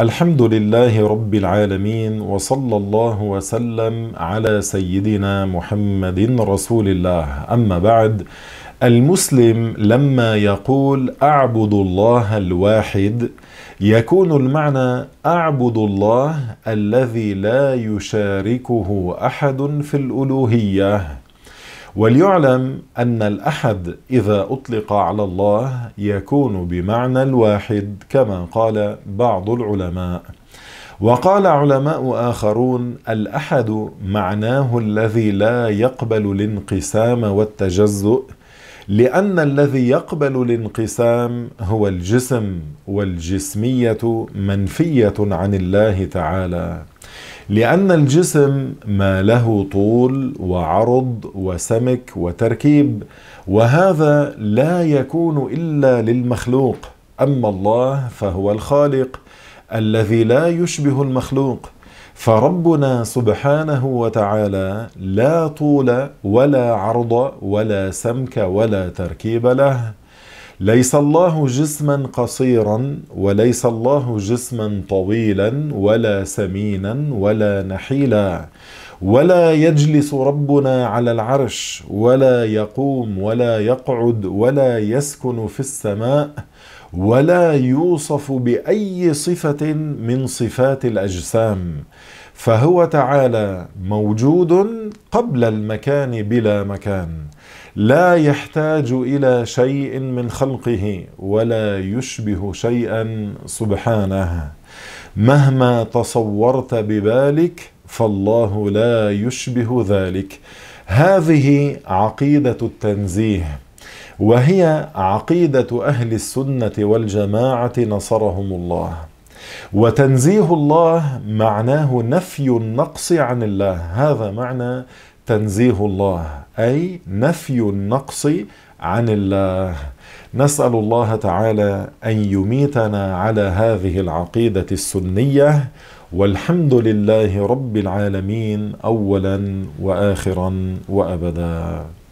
الحمد لله رب العالمين وصلى الله وسلم على سيدنا محمد رسول الله أما بعد المسلم لما يقول أعبد الله الواحد يكون المعنى أعبد الله الذي لا يشاركه أحد في الألوهية وليعلم أن الأحد إذا أطلق على الله يكون بمعنى الواحد كما قال بعض العلماء وقال علماء آخرون الأحد معناه الذي لا يقبل الانقسام والتجزؤ لأن الذي يقبل الانقسام هو الجسم والجسمية منفية عن الله تعالى لأن الجسم ما له طول وعرض وسمك وتركيب وهذا لا يكون إلا للمخلوق أما الله فهو الخالق الذي لا يشبه المخلوق فربنا سبحانه وتعالى لا طول ولا عرض ولا سمك ولا تركيب له ليس الله جسما قصيرا وليس الله جسما طويلا ولا سمينا ولا نحيلا ولا يجلس ربنا على العرش ولا يقوم ولا يقعد ولا يسكن في السماء ولا يوصف باي صفه من صفات الاجسام فهو تعالى موجود قبل المكان بلا مكان لا يحتاج الى شيء من خلقه ولا يشبه شيئا سبحانه مهما تصورت ببالك فالله لا يشبه ذلك هذه عقيده التنزيه وهي عقيده اهل السنه والجماعه نصرهم الله وتنزيه الله معناه نفي النقص عن الله هذا معنى تنزيه الله أي نفي النقص عن الله نسأل الله تعالى أن يميتنا على هذه العقيدة السنية والحمد لله رب العالمين أولا وآخرا وأبدا